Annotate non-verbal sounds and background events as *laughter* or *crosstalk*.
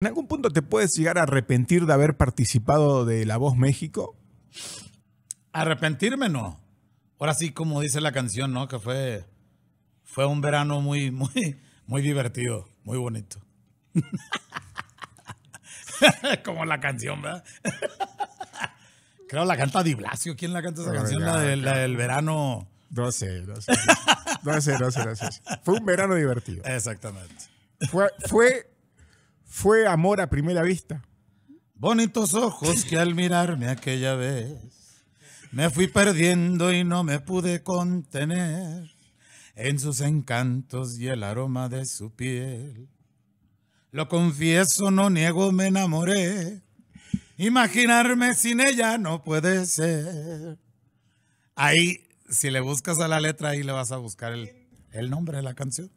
¿En algún punto te puedes llegar a arrepentir de haber participado de La Voz México? Arrepentirme no. Ahora sí, como dice la canción, ¿no? Que fue, fue un verano muy, muy, muy divertido, muy bonito. *laughs* como la canción, ¿verdad? Creo la canta Di Blasio. ¿Quién la canta esa canción? La, del verano. No sé, no sé. No sé, no sé, no sé. Fue un verano divertido. Exactamente. Fue, fue fue amor a primera vista. Bonitos ojos que al mirarme aquella vez me fui perdiendo y no me pude contener en sus encantos y el aroma de su piel. Lo confieso, no niego, me enamoré. Imaginarme sin ella no puede ser. Ahí, si le buscas a la letra, ahí le vas a buscar el, el nombre de la canción.